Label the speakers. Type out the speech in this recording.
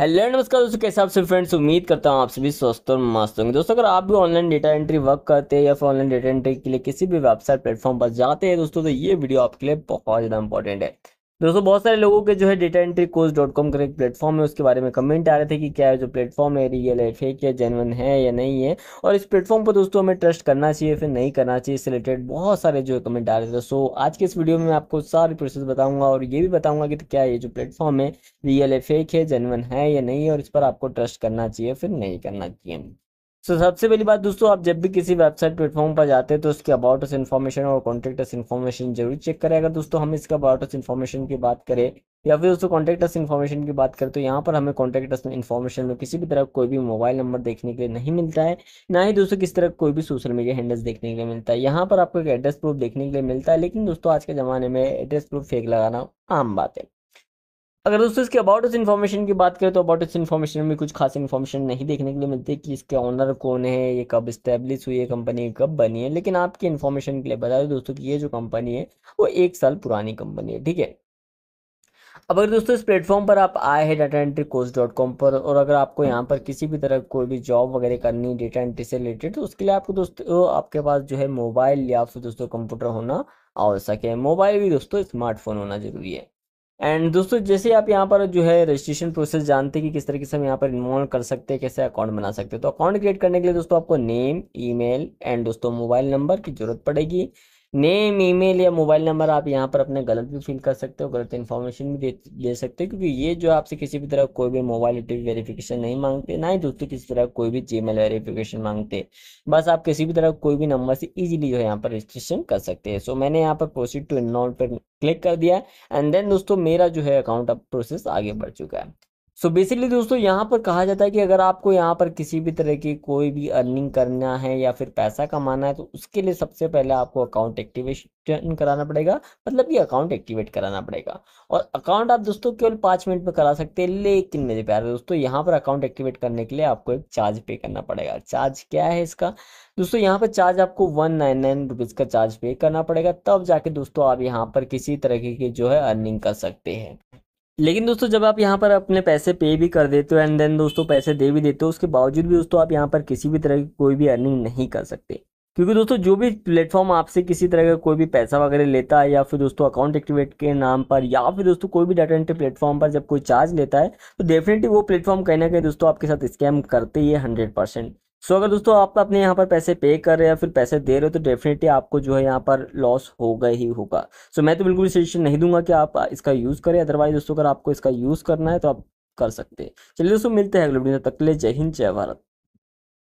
Speaker 1: hello नमस्कार दोस्तों कैसे आप सभी फ्रेंड्स उम्मीद करता हूँ आप सभी स्वस्थ और मस्त होंगे दोस्तों अगर आप भी ऑनलाइन डेटा एंट्री वर्क करते हैं या फिर ऑनलाइन डेटा एंट्री के लिए किसी भी वेबसाइट प्लेटफॉर्म पर जाते हैं दोस्तों तो ये वीडियो आपके लिए बहुत ज़्यादा इंपॉर्टेंट है दोस्तों बहुत सारे लोगों के जो है data entry course dot com का एक प्लेटफॉर्म है उसके बारे में कमेंट आ रहे थे कि क्या जो प्लेटफॉर्म है रियल है फेक है जेनवन है या नहीं है और इस प्लेटफॉर्म पर दोस्तों हमें ट्रस्ट करना चाहिए फिर नहीं करना चाहिए इससे रिलेटेड बहुत सारे जो है कमेंट आ रहे थे दोस्तों आज के इस वीडियो में मैं आपको सारी प्रोसेस बताऊंगा और ये भी बताऊंगा कि क्या ये जो प्लेटफॉर्म है रियल है फेक है जेनवन है या नहीं है और इस पर आपको ट्रस्ट करना चाहिए फिर नहीं करना चाहिए सो so, सबसे पहली बात दोस्तों आप जब भी किसी वेबसाइट प्लेटफॉर्म पर जाते हैं तो उसके अबाउट अस इन्फॉर्मेशन और कॉन्टेक्ट अस इन्फॉर्मेशन जरूर चेक करें अगर दोस्तों हम इसके अबाउट अस इन्फॉर्मेशन की बात करें या फिर दोस्तों कॉन्टेक्ट अस इन्फॉर्मेशन की बात करें तो यहाँ पर हमें कॉन्टेक्ट अस इन्फॉर्मेशन में किसी भी तरह कोई भी मोबाइल नंबर देखने के लिए नहीं मिलता है ना ही दोस्तों किसी तरह कोई भी सोशल मीडिया हैंडल्स देखने के लिए मिलता है यहाँ पर आपको एक एड्रेस प्रूफ देखने के लिए मिलता है लेकिन दोस्तों आज के ज़माने में एड्रेस प्रूफ फेक लगाना आम बात है अगर दोस्तों इसके अबाउट इस इन्फॉर्मेशन की बात करें तो अबाउट इस इन्फॉर्मेशन में कुछ खास इन्फॉर्मेशन नहीं देखने के लिए मिलती कि इसके ऑनर कौन है ये कब इस्टेब्लिश हुई है कंपनी कब बनी है लेकिन आपकी इन्फॉर्मेशन के लिए बता दो दोस्तों कि ये जो कंपनी है वो एक साल पुरानी कंपनी है ठीक है अब अगर दोस्तों इस प्लेटफॉर्म पर आप आए हैं data entry course dot com पर और अगर आपको यहाँ पर किसी भी तरह कोई भी जॉब वगैरह करनी है डेटा एंट्री से रिलेटेड तो उसके लिए आपको दोस्तों आपके पास जो है मोबाइल या फिर दोस्तों कंप्यूटर होना आवश्यक है मोबाइल भी दोस्तों स्मार्टफोन होना जरूरी है एंड दोस्तों जैसे आप यहाँ पर जो है रजिस्ट्रेशन प्रोसेस जानते हैं कि किस तरीके से हम यहाँ पर इन्वॉल्व कर सकते हैं कैसे अकाउंट बना सकते हैं तो अकाउंट क्रिएट करने के लिए दोस्तों आपको नेम ईमेल एंड दोस्तों मोबाइल नंबर की जरूरत पड़ेगी नेम ईमेल या मोबाइल नंबर आप यहाँ पर अपने गलत भी फिल कर सकते हो गलत इन्फॉर्मेशन भी दे, दे सकते हो क्योंकि ये जो आपसे किसी भी तरह कोई भी मोबाइल ओ वेरिफिकेशन नहीं मांगते ना ही दोस्तों किसी तरह कोई भी जी वेरिफिकेशन मांगते बस आप किसी भी तरह कोई भी नंबर से इजीली जो है यहाँ पर रजिस्ट्रेशन कर सकते हैं सो मैंने यहाँ पर प्रोसीड टू इनलाउट पर क्लिक कर दिया एंड देन दोस्तों मेरा जो है अकाउंट अब प्रोसेस आगे बढ़ चुका है सो so बेसिकली दोस्तों यहाँ पर कहा जाता है कि अगर आपको यहाँ पर किसी भी तरह की कोई भी अर्निंग करना है या फिर पैसा कमाना है तो उसके लिए सबसे पहले आपको अकाउंट एक्टिवेशन कराना पड़ेगा मतलब कि अकाउंट एक्टिवेट कराना पड़ेगा और अकाउंट आप दोस्तों केवल पाँच मिनट में करा सकते हैं लेकिन मेरे प्यारे दोस्तों यहाँ पर अकाउंट एक्टिवेट करने के लिए आपको एक चार्ज पे करना पड़ेगा चार्ज क्या है इसका दोस्तों यहाँ पर चार्ज आपको वन नाइन नाइन रुपीज़ का चार्ज पे करना पड़ेगा तब जाके दोस्तों आप यहाँ पर किसी तरह की जो है अर्निंग कर सकते हैं लेकिन दोस्तों जब आप यहाँ पर अपने पैसे पे भी कर देते हो एंड देन दोस्तों पैसे दे भी देते हो उसके बावजूद भी दोस्तों आप यहाँ पर किसी भी तरह की कोई भी अर्निंग नहीं कर सकते क्योंकि दोस्तों जो भी प्लेटफॉर्म आपसे किसी तरह का कोई भी पैसा वगैरह लेता है या फिर दोस्तों अकाउंट एक्टिवेट के नाम पर या फिर दोस्तों कोई भी डाटा एंट्री प्लेटफॉर्म पर जब कोई चार्ज लेता है तो डेफिनेटली वो प्लेटफॉर्म कहीं ना कहीं दोस्तों आपके साथ स्कैम करते ही है हंड्रेड परसेंट सो so, अगर दोस्तों आप अपने यहाँ पर पैसे पे कर रहे हैं फिर पैसे दे रहे हो तो डेफिनेटली आपको जो है यहाँ पर लॉस होगा ही होगा सो so, मैं तो बिल्कुल सजेशन नहीं दूंगा कि आप इसका यूज़ करें अदरवाइज दोस्तों अगर आपको इसका यूज़ करना है तो आप कर सकते हैं चलिए दोस्तों मिलते हैं अगले वीडियो तक ले जय हिंद जय भारत